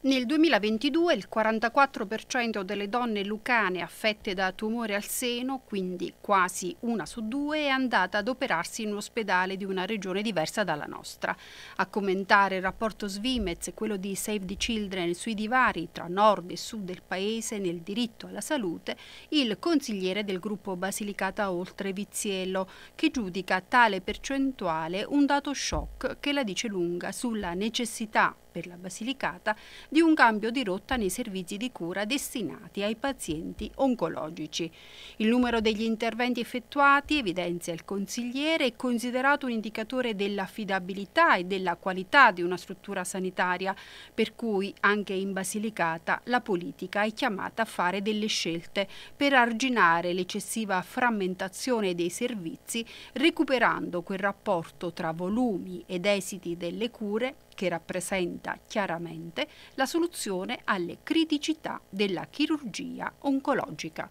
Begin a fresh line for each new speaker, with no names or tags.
Nel 2022 il 44% delle donne lucane affette da tumore al seno, quindi quasi una su due, è andata ad operarsi in un ospedale di una regione diversa dalla nostra. A commentare il rapporto Svimez e quello di Save the Children sui divari tra nord e sud del paese nel diritto alla salute, il consigliere del gruppo Basilicata Oltre Viziello, che giudica tale percentuale un dato shock che la dice lunga sulla necessità per la Basilicata di un cambio di rotta nei servizi di cura destinati ai pazienti oncologici. Il numero degli interventi effettuati, evidenzia il consigliere, è considerato un indicatore dell'affidabilità e della qualità di una struttura sanitaria, per cui anche in Basilicata la politica è chiamata a fare delle scelte per arginare l'eccessiva frammentazione dei servizi, recuperando quel rapporto tra volumi ed esiti delle cure che rappresenta individua chiaramente la soluzione alle criticità della chirurgia oncologica.